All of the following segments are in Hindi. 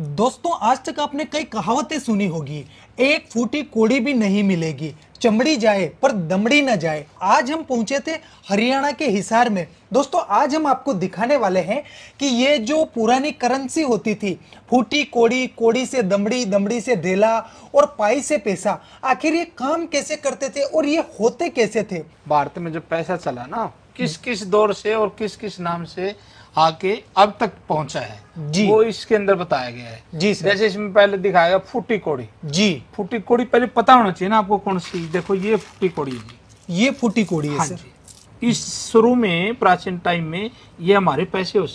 दोस्तों आज तक आपने कई कहावतें सुनी होगी एक फूटी कोड़ी भी नहीं मिलेगी चमड़ी जाए पर दमड़ी ना जाए आज हम पहुंचे थे हरियाणा के हिसार में दोस्तों आज हम आपको दिखाने वाले हैं कि ये जो पुरानी करेंसी होती थी फूटी कोड़ी कोड़ी से दमड़ी दमड़ी से देला और पाई से पैसा आखिर ये काम कैसे करते थे और ये होते कैसे थे भारत में जो पैसा चला ना किस किस दौर से और किस किस नाम से आके अब तक पहुंचा है जी वो इसके अंदर बताया गया है जी सर। जैसे इसमें पहले दिखाया गया फूटी कोड़ी जी फूटी कोड़ी पहले पता होना चाहिए ना आपको कौन सी देखो ये फूटी कोड़ी है ये फूटी कोड़ी है हाँ सर। इस शुरू में प्राचीन टाइम में ये हमारे पैसे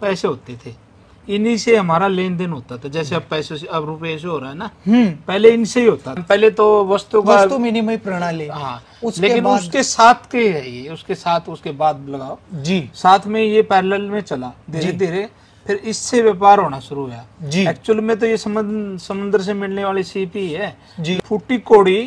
पैसे होते थे इन्हीं से हमारा लेन देन होता था जैसे अब हम्म। पैसे से अब रुपए से हो रहा है ना हम्म। पहले इनसे ही होता था पहले तो वस्तु का वस्तु विनिमय प्रणाली हाँ उसके लेकिन बाद... उसके साथ के है ये उसके साथ उसके बाद लगाओ जी साथ में ये पैरेलल में चला धीरे धीरे फिर इससे व्यापार होना शुरू हुआ जी एक्चुअल में तो ये समुद्र से मिलने वाली सीपी है जी फूटी कोड़ी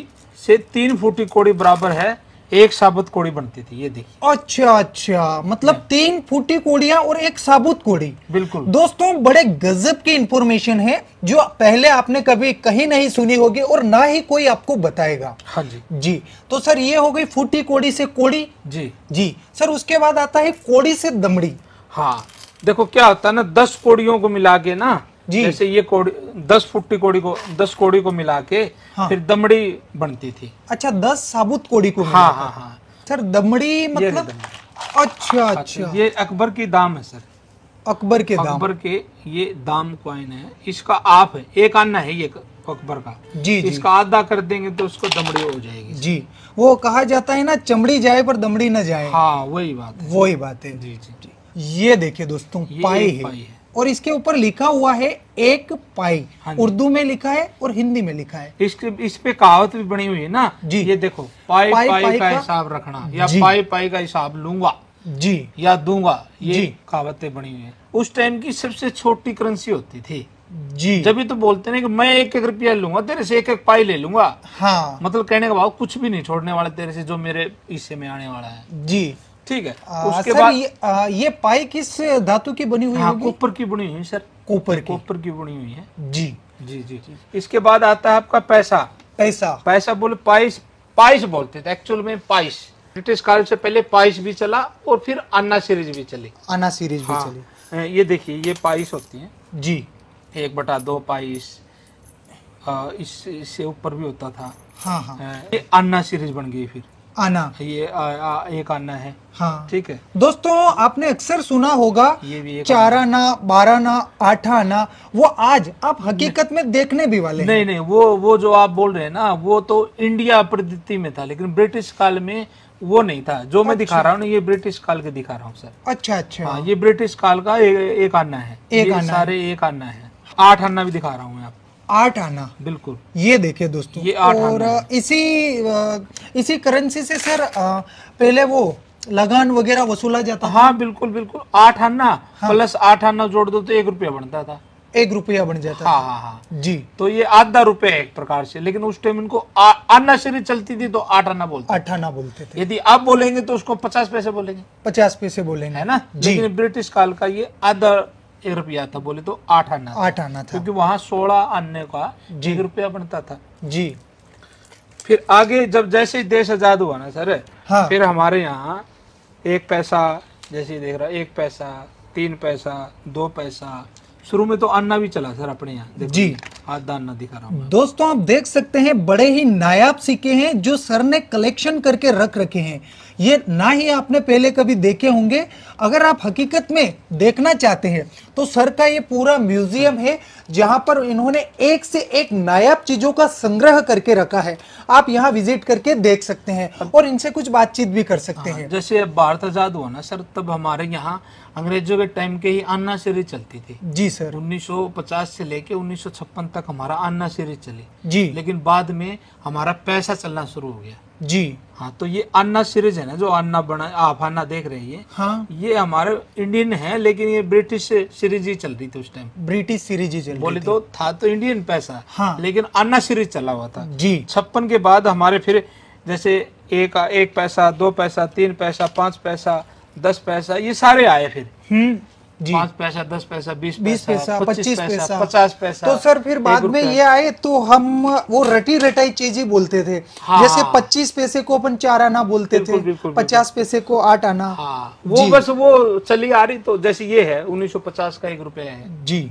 से तीन फूटी कोड़ी बराबर है एक साबुत कोड़ी बनती थी ये देखिए अच्छा अच्छा मतलब हाँ। तीन फूटी कोड़िया और एक साबुत कोड़ी बिल्कुल दोस्तों बड़े गजब की इंफॉर्मेशन है जो पहले आपने कभी कहीं नहीं सुनी होगी और ना ही कोई आपको बताएगा हाँ जी जी तो सर ये हो गई फूटी कोड़ी से कोड़ी जी जी सर उसके बाद आता है कोड़ी से दमड़ी हाँ देखो क्या होता है ना दस कोड़ियों को मिला के ना जी जैसे ये कोड़ी दस फुट्टी कोड़ी को दस कोड़ी को मिला के हाँ। फिर दमड़ी बनती थी अच्छा दस साबुत कोड़ी को हाँ हाँ हाँ सर दमड़ी मतलब दमड़ी। अच्छा हाँ, अच्छा ये अकबर की दाम है सर अकबर के दाम अकबर के ये दाम क्वाइन है इसका आप है एक आना है ये अकबर का जी इसका आधा कर देंगे तो उसको दमड़ी हो जाएगी जी वो कहा जाता है ना चमड़ी जाए पर दमड़ी ना जाए हाँ वही बात है वही बात है जी जी जी ये देखिए दोस्तों पाई है और इसके ऊपर लिखा हुआ है एक पाई हाँ उर्दू में लिखा है और हिंदी में लिखा है इस, इस पे कहावत भी बनी हुई है ना जी ये देखो पाई पाई, पाई, पाई का हिसाब रखना या पाई पाई का हिसाब लूंगा जी या दूंगा ये कहावतें बनी हुई है उस टाइम की सबसे छोटी करेंसी होती थी जी जब तो बोलते ना कि मैं एक एक रुपया लूंगा तेरे से एक एक पाई ले लूंगा हाँ मतलब कहने का भाव कुछ भी नहीं छोड़ने वाला तेरे से जो मेरे हिस्से में आने वाला है जी ठीक है आ, उसके बाद ये, ये पाई किस धातु की बनी हुई है हाँ, कोपर की बनी हुई है सर कॉपर कोपर की बनी हुई है जी जी जी इसके बाद आता है आपका पैसा पैसा पैसा बोले पाइस पाइस बोलते थे एक्चुअल में पाइस ब्रिटिश काल से पहले पाइस भी चला और फिर अन्ना सीरीज भी चली अन्ना सीरीज हाँ, भी चली ये देखिए ये पाइस होती है जी एक बटा दो पाइस इस इससे ऊपर भी होता था हाँ हाँ ये अन्ना सीरीज बन गई फिर आना ये आ, आ, एक आना है हाँ ठीक है दोस्तों आपने अक्सर सुना होगा ये भी चार आना बारह आना आठ आना वो आज आप हकीकत में देखने भी वाले नहीं नहीं वो वो जो आप बोल रहे हैं ना वो तो इंडिया प्रवृत्ति में था लेकिन ब्रिटिश काल में वो नहीं था जो मैं दिखा अच्छा। रहा हूँ ये ब्रिटिश काल के दिखा रहा हूँ सर अच्छा अच्छा हाँ, ये ब्रिटिश काल का एक आना है एक आना सारे एक आना है आठ आना भी दिखा रहा हूँ मैं आपको आठ आना बिल्कुल ये देखिए दोस्तों ये आठ और आना इसी इसी करेंसी से सर पहले वो लगान वगैरह वसूला जाता हाँ बिल्कुल बिल्कुल आठ आना हाँ। प्लस आठ आना जोड़ दो तो एक रुपया बनता था एक रुपया बन जाता हाँ हाँ हाँ जी तो ये आधा रुपया एक प्रकार से लेकिन उस टाइम इनको आना शरीर चलती थी तो आठ आना बोलते आठ आना बोलते थे यदि आप बोलेंगे तो उसको पचास पैसे बोलेंगे पचास पैसे बोलेंगे है ना जी। ब्रिटिश काल का ये आधा एक रुपया था बोले तो आठ आना आठ आना था क्योंकि वहाँ सोलह आने का एक रुपया बनता था जी फिर आगे जब जैसे देश आजाद हुआ ना सर हाँ। फिर हमारे यहाँ एक पैसा जैसे देख रहा एक पैसा तीन पैसा दो पैसा शुरू में तो अन्ना भी चला सर अपने यहाँ जी हाथ दाना दिखा रहा हूँ दोस्तों आप देख सकते हैं बड़े ही नायाब सिक्के हैं जो सर ने कलेक्शन करके रख रखे हैं ये ना ही आपने पहले कभी देखे होंगे अगर आप हकीकत में देखना चाहते हैं तो सर का ये पूरा म्यूजियम है जहां पर इन्होंने एक से एक नायाब चीज़ों का संग्रह करके रखा है आप यहाँ विजिट करके देख सकते हैं और इनसे कुछ बातचीत भी कर सकते हाँ, हैं जैसे भारत आज़ाद हुआ ना सर तब हमारे यहाँ अंग्रेजों के टाइम के ही अन्ना शेरी चलती थी जी सर 1950 से लेके 1956 तक हमारा अन्ना शेरी चली जी लेकिन बाद में हमारा पैसा चलना शुरू हो गया जी हाँ तो ये अन्ना सीरीज है ना जो अन्ना बना आप अन्ना देख रही है हाँ ये हमारे इंडियन है लेकिन ये ब्रिटिश सीरीज ही चल रही थी उस टाइम ब्रिटिश सीरीज ही चल बोले तो था तो इंडियन पैसा हाँ लेकिन अन्ना सीरीज चला हुआ था जी छप्पन के बाद हमारे फिर जैसे एक एक पैसा दो पैसा तीन पैसा पांच पैसा दस पैसा ये सारे आए फिर हम्म। पाँच पैसा दस पैसा बीस बीस पैसा पच्चीस पैसा पचास पैसा तो सर फिर बाद में ये आए तो हम वो रटी रटाई चीजें बोलते थे हाँ, जैसे पच्चीस पैसे को अपन चार आना बोलते थे पचास पैसे को आठ आना हाँ, वो बस वो चली आ रही तो जैसे ये है उन्नीस सौ पचास का एक रुपया है जी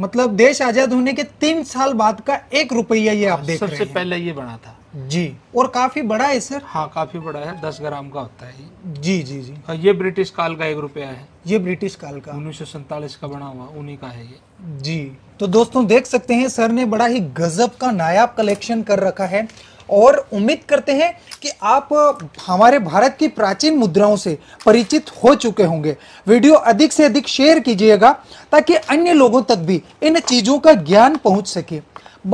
मतलब देश आजाद होने के तीन साल बाद का एक रुपया ये आप हाँ, देख सबसे पहले ये बना था जी और काफी बड़ा है सर हाँ काफी बड़ा है दस ग्राम का होता है जी जी जी हाँ, ये ब्रिटिश काल का एक रुपया है ये ब्रिटिश काल का उन्नीस का बना हुआ उन्हीं का है ये जी तो दोस्तों देख सकते हैं सर ने बड़ा ही गजब का नायाब कलेक्शन कर रखा है और उम्मीद करते हैं कि आप हमारे भारत की प्राचीन मुद्राओं से परिचित हो चुके होंगे वीडियो अधिक से अधिक शेयर कीजिएगा ताकि अन्य लोगों तक भी इन चीज़ों का ज्ञान पहुंच सके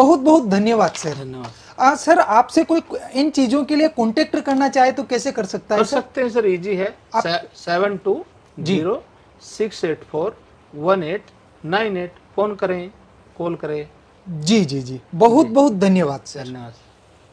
बहुत बहुत धन्यवाद सर धन्यवाद आ, सर आपसे कोई इन चीजों के लिए कॉन्टेक्ट करना चाहे तो कैसे कर सकता है कर सकते हैं सर इजी है seven two zero six eight four one eight nine eight phone करें कॉल करें जी जी जी बहुत जी। बहुत धन्यवाद सर धन्यवाद